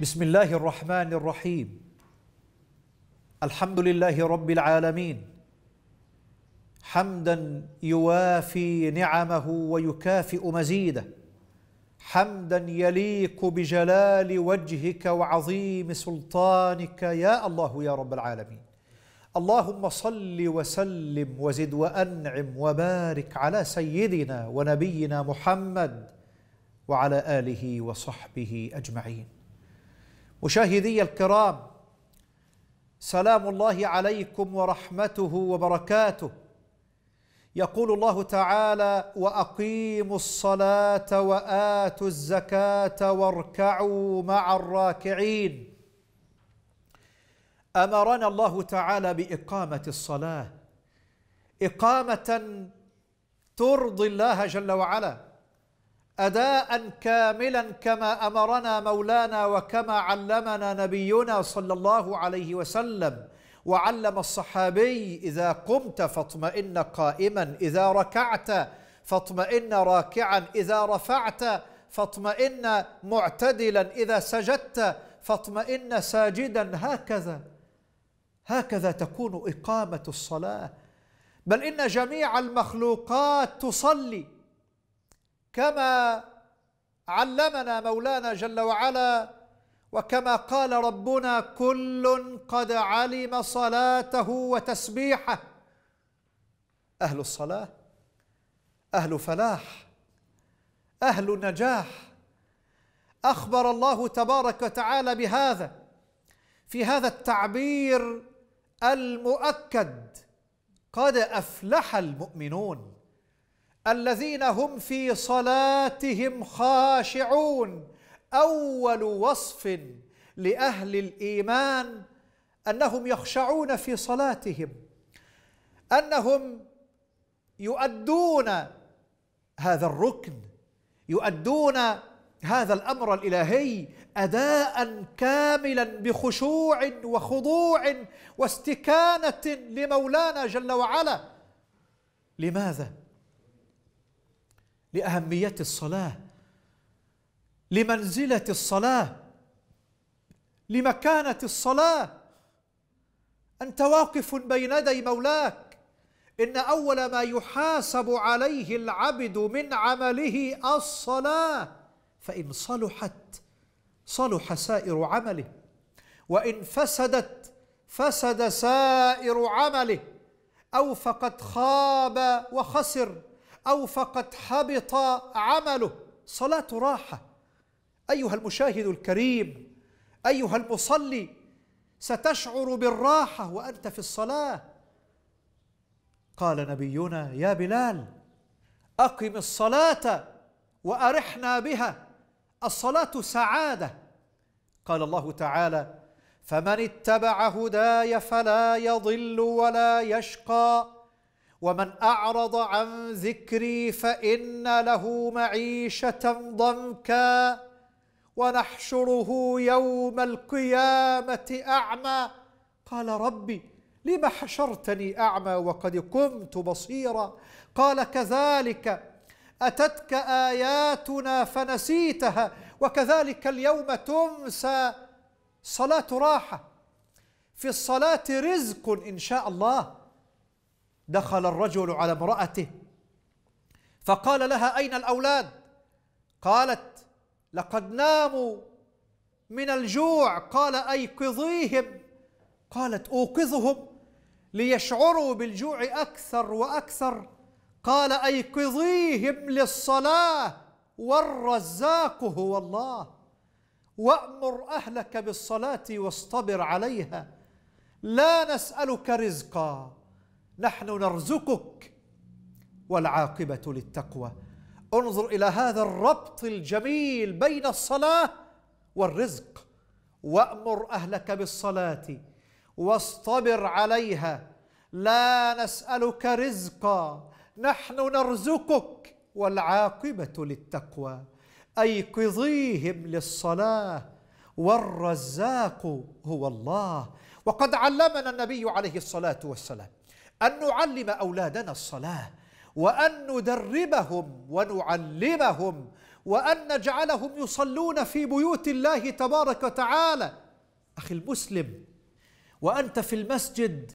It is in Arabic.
بسم الله الرحمن الرحيم الحمد لله رب العالمين حمدا يوافي نعمه ويكافئ مزيده حمدا يليق بجلال وجهك وعظيم سلطانك يا الله يا رب العالمين اللهم صل وسلم وزد وانعم وبارك على سيدنا ونبينا محمد وعلى اله وصحبه اجمعين مشاهدي الكرام سلام الله عليكم ورحمته وبركاته يقول الله تعالى واقيموا الصلاه واتوا الزكاه واركعوا مع الراكعين امرنا الله تعالى باقامه الصلاه اقامه ترضي الله جل وعلا أداء كاملا كما أمرنا مولانا وكما علمنا نبينا صلى الله عليه وسلم وعلم الصحابي إذا قمت فاطمئن قائما إذا ركعت فاطمئن راكعا إذا رفعت فاطمئن معتدلا إذا سجدت فاطمئن ساجدا هكذا هكذا تكون إقامة الصلاة بل إن جميع المخلوقات تصلي كما علمنا مولانا جل وعلا وكما قال ربنا كل قد علم صلاته وتسبيحه اهل الصلاه اهل فلاح اهل نجاح اخبر الله تبارك وتعالى بهذا في هذا التعبير المؤكد قد افلح المؤمنون الذين هم في صلاتهم خاشعون اول وصف لاهل الايمان انهم يخشعون في صلاتهم انهم يؤدون هذا الركن يؤدون هذا الامر الالهي اداء كاملا بخشوع وخضوع واستكانه لمولانا جل وعلا لماذا لأهمية الصلاة لمنزلة الصلاة لمكانة الصلاة أنت واقف بين يدي مولاك إن أول ما يحاسب عليه العبد من عمله الصلاة فإن صلحت صلح سائر عمله وإن فسدت فسد سائر عمله أو فقد خاب وخسر أو فقد حبط عمله صلاة راحة أيها المشاهد الكريم أيها المصلي ستشعر بالراحة وأنت في الصلاة قال نبينا يا بلال أقم الصلاة وأرحنا بها الصلاة سعادة قال الله تعالى فمن اتبع هداي فلا يضل ولا يشقى ومن أعرض عن ذكري فإن له معيشة ضنكا ونحشره يوم القيامة أعمى قال ربي لم حشرتني أعمى وقد كنت بصيرا قال كذلك أتتك آياتنا فنسيتها وكذلك اليوم تمسى صلاة راحة في الصلاة رزق إن شاء الله دخل الرجل على امرأته فقال لها أين الأولاد قالت لقد ناموا من الجوع قال أيقظيهم قالت أوقظهم ليشعروا بالجوع أكثر وأكثر قال أيقظيهم للصلاة والرزاق هو الله وأمر أهلك بالصلاة واصطبر عليها لا نسألك رزقا نحن نرزقك والعاقبه للتقوى انظر الى هذا الربط الجميل بين الصلاه والرزق وامر اهلك بالصلاه واصطبر عليها لا نسالك رزقا نحن نرزقك والعاقبه للتقوى ايقظيهم للصلاه والرزاق هو الله وقد علمنا النبي عليه الصلاه والسلام أن نعلم أولادنا الصلاة وأن ندربهم ونعلمهم وأن نجعلهم يصلون في بيوت الله تبارك وتعالى أخي المسلم وأنت في المسجد